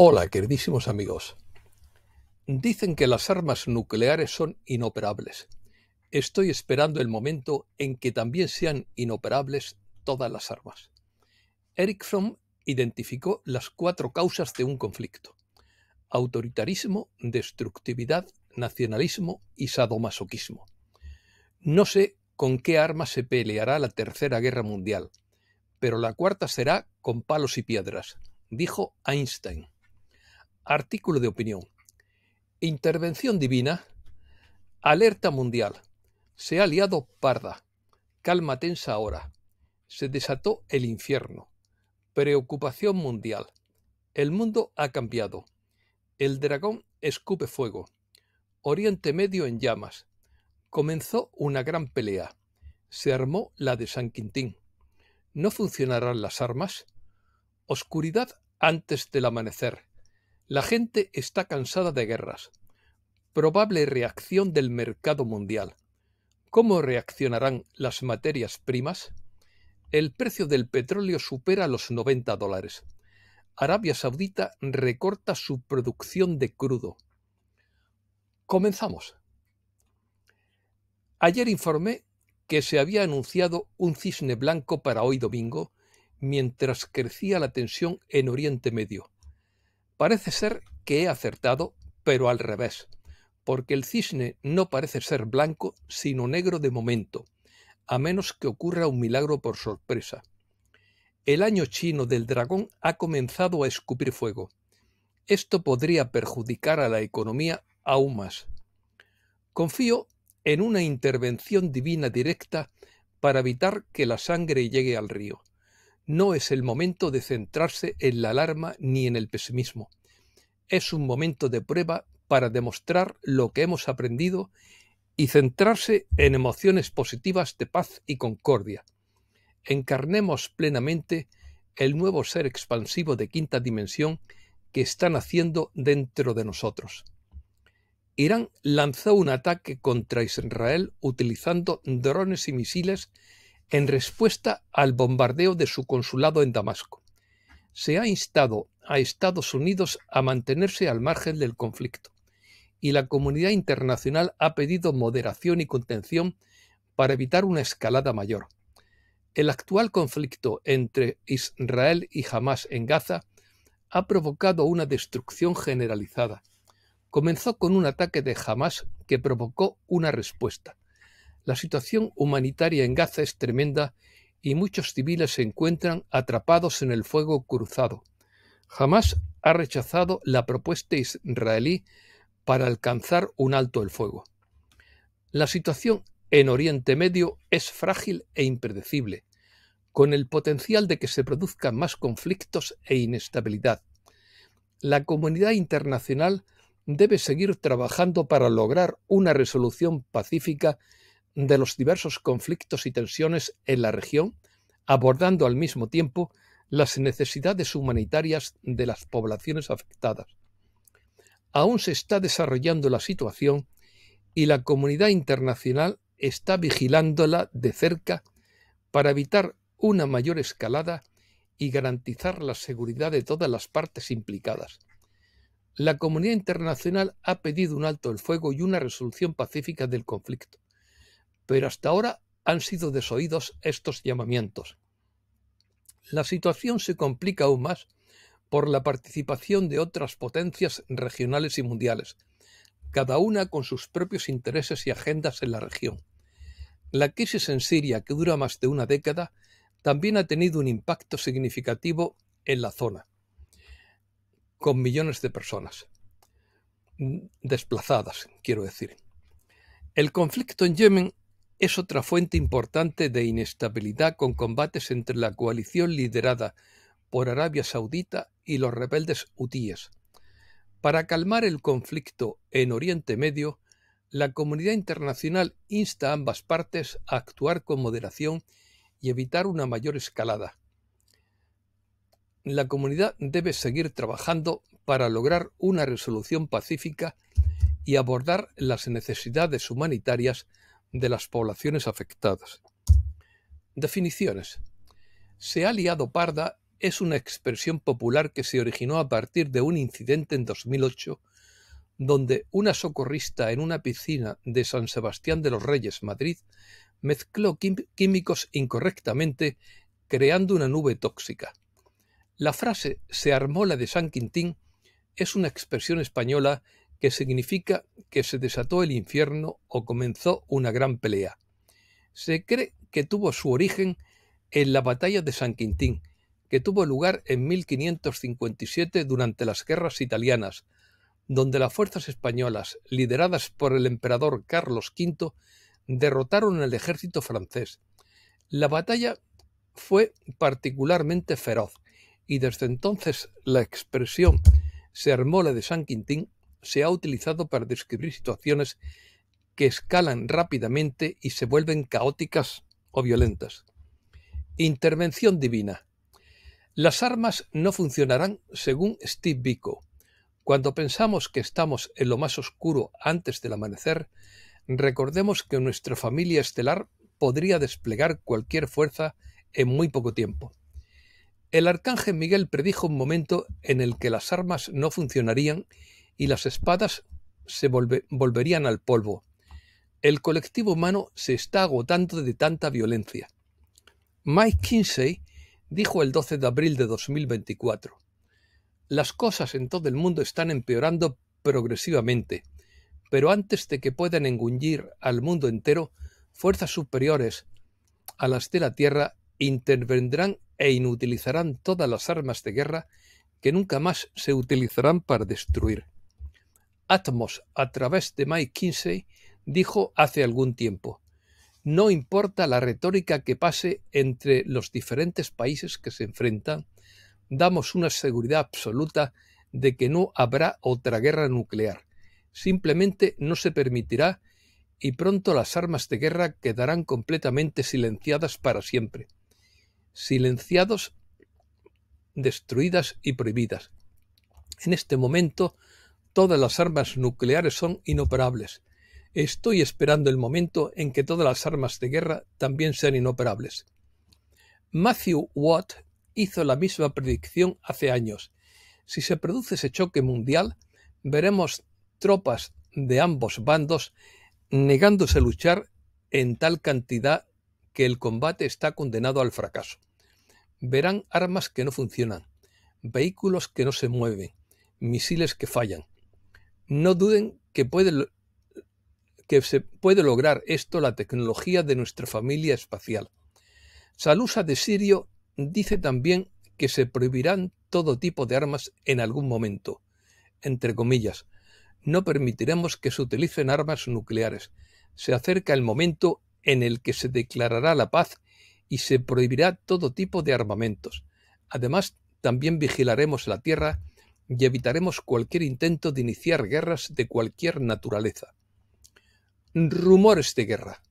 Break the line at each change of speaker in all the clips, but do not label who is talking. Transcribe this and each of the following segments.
Hola, queridísimos amigos. Dicen que las armas nucleares son inoperables. Estoy esperando el momento en que también sean inoperables todas las armas. Eric Fromm identificó las cuatro causas de un conflicto. Autoritarismo, destructividad, nacionalismo y sadomasoquismo. No sé con qué arma se peleará la Tercera Guerra Mundial, pero la cuarta será con palos y piedras, dijo Einstein. Artículo de opinión. Intervención divina. Alerta mundial. Se ha liado parda. Calma tensa ahora. Se desató el infierno. Preocupación mundial. El mundo ha cambiado. El dragón escupe fuego. Oriente Medio en llamas. Comenzó una gran pelea. Se armó la de San Quintín. ¿No funcionarán las armas? Oscuridad antes del amanecer. La gente está cansada de guerras. Probable reacción del mercado mundial. ¿Cómo reaccionarán las materias primas? El precio del petróleo supera los 90 dólares. Arabia Saudita recorta su producción de crudo. Comenzamos. Ayer informé que se había anunciado un cisne blanco para hoy domingo, mientras crecía la tensión en Oriente Medio. Parece ser que he acertado, pero al revés, porque el cisne no parece ser blanco, sino negro de momento, a menos que ocurra un milagro por sorpresa. El año chino del dragón ha comenzado a escupir fuego. Esto podría perjudicar a la economía aún más. Confío en una intervención divina directa para evitar que la sangre llegue al río no es el momento de centrarse en la alarma ni en el pesimismo. Es un momento de prueba para demostrar lo que hemos aprendido y centrarse en emociones positivas de paz y concordia. Encarnemos plenamente el nuevo ser expansivo de quinta dimensión que está naciendo dentro de nosotros. Irán lanzó un ataque contra Israel utilizando drones y misiles en respuesta al bombardeo de su consulado en Damasco. Se ha instado a Estados Unidos a mantenerse al margen del conflicto y la comunidad internacional ha pedido moderación y contención para evitar una escalada mayor. El actual conflicto entre Israel y Hamas en Gaza ha provocado una destrucción generalizada. Comenzó con un ataque de Hamas que provocó una respuesta la situación humanitaria en Gaza es tremenda y muchos civiles se encuentran atrapados en el fuego cruzado. Jamás ha rechazado la propuesta israelí para alcanzar un alto el fuego. La situación en Oriente Medio es frágil e impredecible, con el potencial de que se produzcan más conflictos e inestabilidad. La comunidad internacional debe seguir trabajando para lograr una resolución pacífica de los diversos conflictos y tensiones en la región, abordando al mismo tiempo las necesidades humanitarias de las poblaciones afectadas. Aún se está desarrollando la situación y la comunidad internacional está vigilándola de cerca para evitar una mayor escalada y garantizar la seguridad de todas las partes implicadas. La comunidad internacional ha pedido un alto el fuego y una resolución pacífica del conflicto pero hasta ahora han sido desoídos estos llamamientos. La situación se complica aún más por la participación de otras potencias regionales y mundiales, cada una con sus propios intereses y agendas en la región. La crisis en Siria, que dura más de una década, también ha tenido un impacto significativo en la zona, con millones de personas mm, desplazadas, quiero decir. El conflicto en Yemen es otra fuente importante de inestabilidad con combates entre la coalición liderada por Arabia Saudita y los rebeldes hutíes. Para calmar el conflicto en Oriente Medio, la comunidad internacional insta a ambas partes a actuar con moderación y evitar una mayor escalada. La comunidad debe seguir trabajando para lograr una resolución pacífica y abordar las necesidades humanitarias de las poblaciones afectadas. Definiciones. Se ha liado parda es una expresión popular que se originó a partir de un incidente en 2008 donde una socorrista en una piscina de San Sebastián de los Reyes, Madrid, mezcló químicos incorrectamente creando una nube tóxica. La frase se armó la de San Quintín es una expresión española que significa que se desató el infierno o comenzó una gran pelea. Se cree que tuvo su origen en la batalla de San Quintín, que tuvo lugar en 1557 durante las guerras italianas, donde las fuerzas españolas, lideradas por el emperador Carlos V, derrotaron al ejército francés. La batalla fue particularmente feroz, y desde entonces la expresión se armó la de San Quintín se ha utilizado para describir situaciones que escalan rápidamente y se vuelven caóticas o violentas. Intervención divina. Las armas no funcionarán según Steve Biko. Cuando pensamos que estamos en lo más oscuro antes del amanecer, recordemos que nuestra familia estelar podría desplegar cualquier fuerza en muy poco tiempo. El arcángel Miguel predijo un momento en el que las armas no funcionarían y las espadas se volverían al polvo. El colectivo humano se está agotando de tanta violencia. Mike Kinsey dijo el 12 de abril de 2024, Las cosas en todo el mundo están empeorando progresivamente, pero antes de que puedan engullir al mundo entero, fuerzas superiores a las de la Tierra intervendrán e inutilizarán todas las armas de guerra que nunca más se utilizarán para destruir. Atmos a través de Mike Kinsey dijo hace algún tiempo, no importa la retórica que pase entre los diferentes países que se enfrentan, damos una seguridad absoluta de que no habrá otra guerra nuclear. Simplemente no se permitirá y pronto las armas de guerra quedarán completamente silenciadas para siempre. Silenciados, destruidas y prohibidas. En este momento Todas las armas nucleares son inoperables. Estoy esperando el momento en que todas las armas de guerra también sean inoperables. Matthew Watt hizo la misma predicción hace años. Si se produce ese choque mundial, veremos tropas de ambos bandos negándose a luchar en tal cantidad que el combate está condenado al fracaso. Verán armas que no funcionan, vehículos que no se mueven, misiles que fallan, no duden que se puede lograr esto la tecnología de nuestra familia espacial. Salusa de Sirio dice también que se prohibirán todo tipo de armas en algún momento. Entre comillas, no permitiremos que se utilicen armas nucleares. Se acerca el momento en el que se declarará la paz y se prohibirá todo tipo de armamentos. Además, también vigilaremos la Tierra y evitaremos cualquier intento de iniciar guerras de cualquier naturaleza. Rumores de guerra.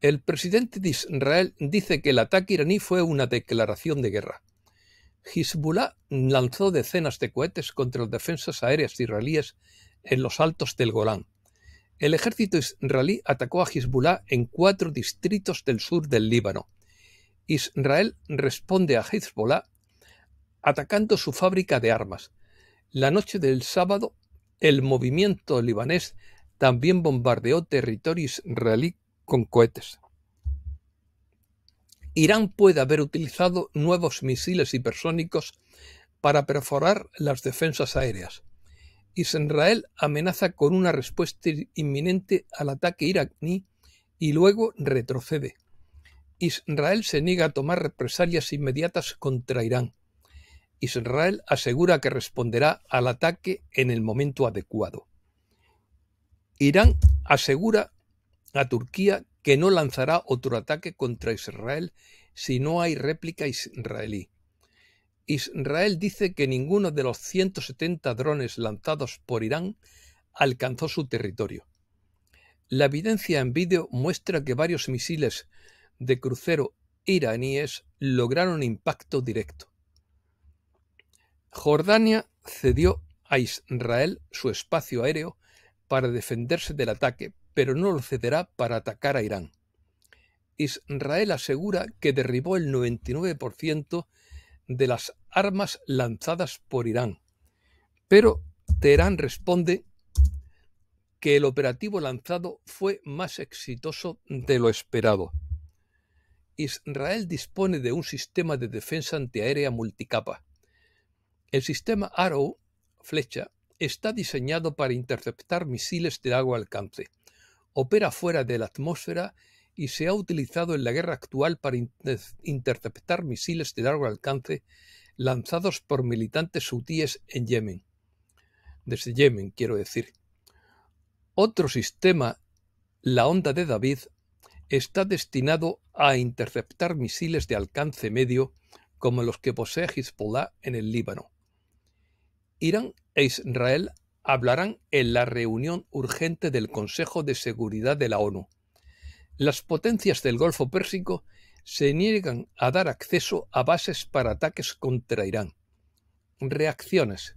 El presidente de Israel dice que el ataque iraní fue una declaración de guerra. Hezbollah lanzó decenas de cohetes contra las defensas aéreas israelíes en los altos del Golán. El ejército israelí atacó a Hezbollah en cuatro distritos del sur del Líbano. Israel responde a Hezbollah atacando su fábrica de armas, la noche del sábado, el movimiento libanés también bombardeó territorio israelí con cohetes. Irán puede haber utilizado nuevos misiles hipersónicos para perforar las defensas aéreas. Israel amenaza con una respuesta inminente al ataque iraquí y luego retrocede. Israel se niega a tomar represalias inmediatas contra Irán. Israel asegura que responderá al ataque en el momento adecuado. Irán asegura a Turquía que no lanzará otro ataque contra Israel si no hay réplica israelí. Israel dice que ninguno de los 170 drones lanzados por Irán alcanzó su territorio. La evidencia en vídeo muestra que varios misiles de crucero iraníes lograron impacto directo. Jordania cedió a Israel su espacio aéreo para defenderse del ataque, pero no lo cederá para atacar a Irán. Israel asegura que derribó el 99% de las armas lanzadas por Irán, pero Teherán responde que el operativo lanzado fue más exitoso de lo esperado. Israel dispone de un sistema de defensa antiaérea multicapa, el sistema Arrow, flecha, está diseñado para interceptar misiles de largo alcance. Opera fuera de la atmósfera y se ha utilizado en la guerra actual para eh, interceptar misiles de largo alcance lanzados por militantes hutíes en Yemen. Desde Yemen, quiero decir. Otro sistema, la onda de David, está destinado a interceptar misiles de alcance medio como los que posee Hezbollah en el Líbano. Irán e Israel hablarán en la reunión urgente del Consejo de Seguridad de la ONU. Las potencias del Golfo Pérsico se niegan a dar acceso a bases para ataques contra Irán. Reacciones.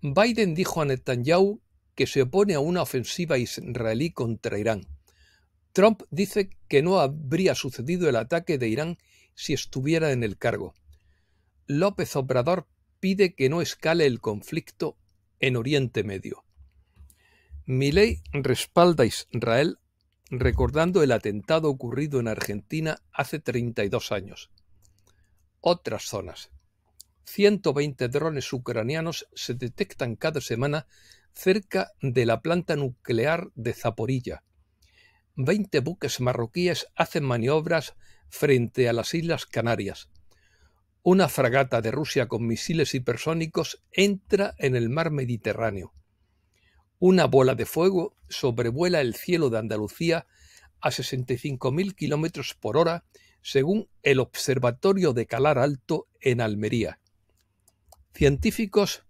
Biden dijo a Netanyahu que se opone a una ofensiva israelí contra Irán. Trump dice que no habría sucedido el ataque de Irán si estuviera en el cargo. López Obrador pide que no escale el conflicto en Oriente Medio. Milei respalda a Israel recordando el atentado ocurrido en Argentina hace 32 años. Otras zonas. 120 drones ucranianos se detectan cada semana cerca de la planta nuclear de Zaporilla. 20 buques marroquíes hacen maniobras frente a las Islas Canarias una fragata de Rusia con misiles hipersónicos entra en el mar Mediterráneo. Una bola de fuego sobrevuela el cielo de Andalucía a 65.000 kilómetros por hora, según el Observatorio de Calar Alto en Almería. Científicos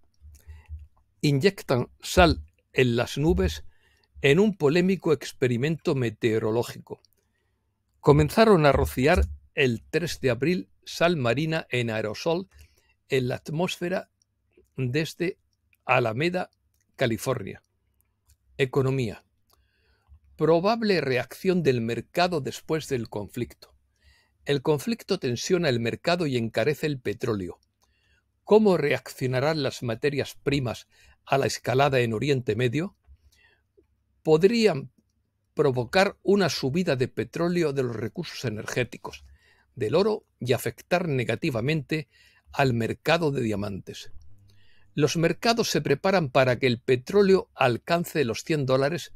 inyectan sal en las nubes en un polémico experimento meteorológico. Comenzaron a rociar el 3 de abril sal marina en aerosol en la atmósfera desde Alameda, California. Economía. Probable reacción del mercado después del conflicto. El conflicto tensiona el mercado y encarece el petróleo. ¿Cómo reaccionarán las materias primas a la escalada en Oriente Medio? Podrían provocar una subida de petróleo de los recursos energéticos, del oro y afectar negativamente al mercado de diamantes. Los mercados se preparan para que el petróleo alcance los 100 dólares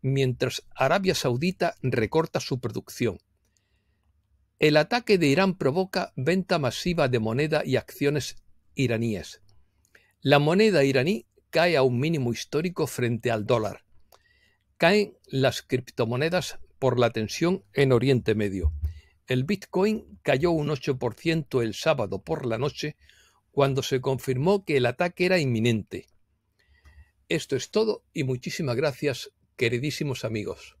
mientras Arabia Saudita recorta su producción. El ataque de Irán provoca venta masiva de moneda y acciones iraníes. La moneda iraní cae a un mínimo histórico frente al dólar. Caen las criptomonedas por la tensión en Oriente Medio. El Bitcoin cayó un 8% el sábado por la noche cuando se confirmó que el ataque era inminente. Esto es todo y muchísimas gracias, queridísimos amigos.